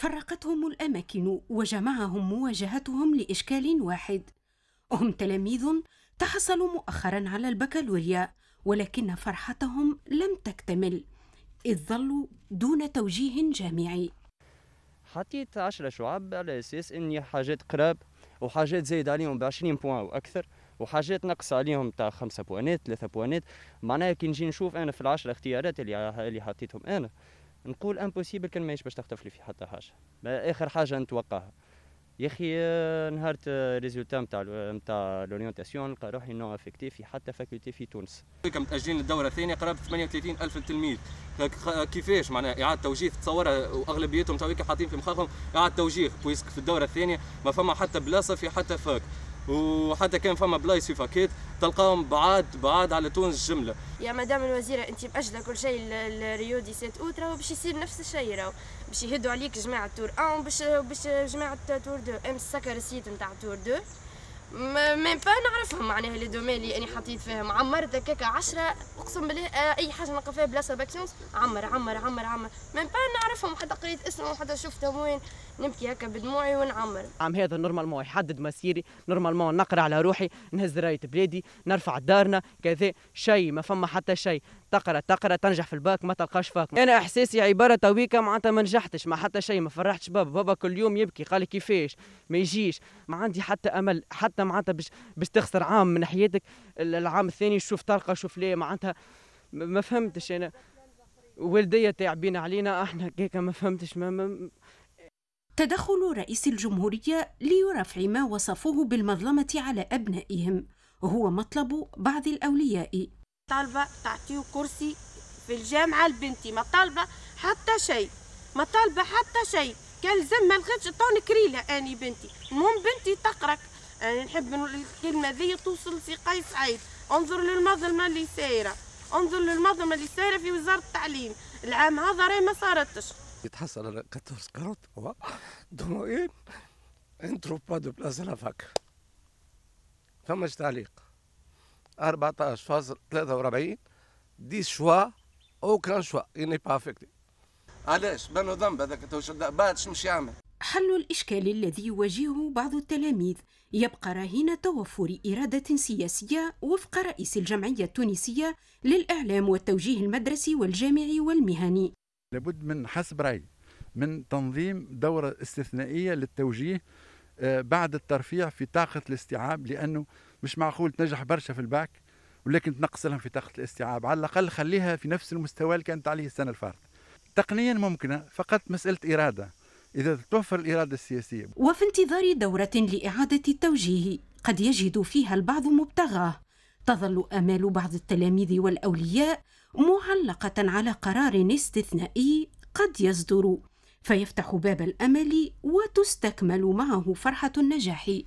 فرقتهم الاماكن وجمعهم مواجهتهم لاشكال واحد هم تلاميذ تحصلوا مؤخرا على البكالوريا ولكن فرحتهم لم تكتمل إذ ظلوا دون توجيه جامعي حطيت عشرة شعب على أساس أني حاجات قراب وحاجات زايد عليهم بعشرين بوان وأكثر وحاجات نقص عليهم تاع خمسة بوانات ثلاثة بوانات معناها كي نجي نشوف أنا في العشرة اختيارات اللي اللي حطيتهم أنا نقول امبوسيبل كان ماهيش باش تختفلي في حتى حاجه اخر حاجه نتوقعها يا اخي آه، نهار ريزولتا نتاع نتاع لورينتاسيون نلقى روحي نو افكتي في حتى فاكولتي في تونس. متاجلين الدوره الثانيه قرابه 38 الف تلميذ آه، كيفاش معناها اعاده توجيه تصورها واغلبيتهم حاطين في مخاخهم اعاده توجيه بويسك في الدوره الثانيه ما فما حتى بلاصه في حتى فاك وحتى كان فما بلايص في فاكيت تلقاهم بعاد بعاد على تونس جمله يا مدام الوزيره انت مأجله كل شيء لريو دي سيت اوت راهو باش يصير نفس الشيء راهو باش يهدوا عليك جماعه تور 1 باش باش جماعه تور 2 امس سكر السيت نتاع تور 2 ما با نعرفهم معناها لي دومين اللي انا حطيت فيهم عمرت هكاك عشرة اقسم بالله آه، اي حاجه نلقى فيها بلاصه باكسيونس عمر عمر عمر عمر ما با نعرفهم حتى قريت اسمهم حتى شفتهم وين نبكي هكا بدموعي ونعمر عام هذا نورمالمون يحدد مسيري نورمالمون نقرا على روحي نهز رايه بلادي نرفع دارنا كذا شيء ما فما حتى شيء تقرا تقرا تنجح في الباك ما تلقاش فاك انا احساسي عباره تويكه معناتها ما نجحتش ما حتى شيء ما فرحتش بابا بابا كل يوم يبكي قال كيفاش ما يجيش ما عندي حتى امل حتى معناتها باش باش تخسر عام من حياتك العام الثاني شوف طرقه شوف ليه معناتها ما فهمتش انا والدية تعبين علينا احنا كيكا ما فهمتش ما, ما تدخل رئيس الجمهورية ليرفع ما وصفوه بالمظلمة على أبنائهم هو مطلب بعض الأولياء طالبة تعطيه كرسي في الجامعة لبنتي ما طالبة حتى شيء ما طالبة حتى شيء كان لازم ما لقيتش طون كريلة أني بنتي المهم بنتي تقرأ يعني نحب الكلمة ذي توصل قيس سعيد انظر للمظلمة اللي سايرة انظر للمظلمة اللي سايرة في وزارة التعليم العام هذا راهي ما صارتش يتحصل على 14 كروت دوموين انترو با دو بلاس لافاك فماش تعليق 14.43 دي شوا او كان شوا اني با افكتي علاش بانو ذنب هذاك تو بعد شمش يعمل حل الإشكال الذي يواجهه بعض التلاميذ يبقى رهين توفر إرادة سياسية وفق رئيس الجمعية التونسية للإعلام والتوجيه المدرسي والجامعي والمهني لابد من حسب رأيي من تنظيم دورة استثنائية للتوجيه آه، بعد الترفيع في طاقة الاستيعاب لأنه مش معقول تنجح برشا في الباك ولكن تنقص لهم في طاقة الاستيعاب على الأقل خليها في نفس المستوى اللي كانت عليه السنة الفارطة تقنيا ممكنة فقط مسألة إرادة إذا توفر الإرادة السياسية وفي انتظار دورة لإعادة التوجيه قد يجد فيها البعض مبتغاه تظل آمال بعض التلاميذ والأولياء معلقة على قرار استثنائي قد يصدر فيفتح باب الأمل وتستكمل معه فرحة النجاح